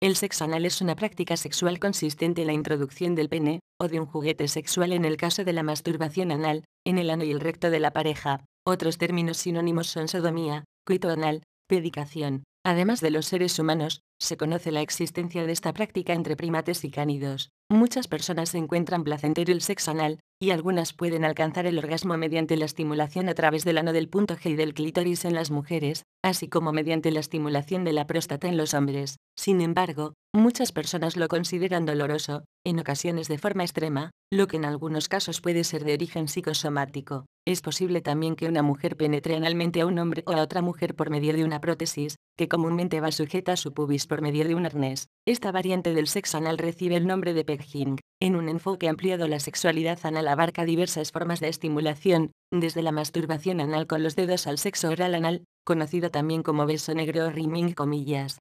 El sexo anal es una práctica sexual consistente en la introducción del pene, o de un juguete sexual en el caso de la masturbación anal, en el ano y el recto de la pareja. Otros términos sinónimos son sodomía, cuito anal, pedicación, Además de los seres humanos, se conoce la existencia de esta práctica entre primates y cánidos. Muchas personas encuentran placentero el sexo anal, y algunas pueden alcanzar el orgasmo mediante la estimulación a través del ano del punto G y del clítoris en las mujeres, así como mediante la estimulación de la próstata en los hombres. Sin embargo, muchas personas lo consideran doloroso, en ocasiones de forma extrema, lo que en algunos casos puede ser de origen psicosomático. Es posible también que una mujer penetre analmente a un hombre o a otra mujer por medio de una prótesis, que comúnmente va sujeta a su pubis por medio de un arnés. Esta variante del sexo anal recibe el nombre de pegging. En un enfoque ampliado la sexualidad anal abarca diversas formas de estimulación, desde la masturbación anal con los dedos al sexo oral anal, conocido también como beso negro o riming comillas,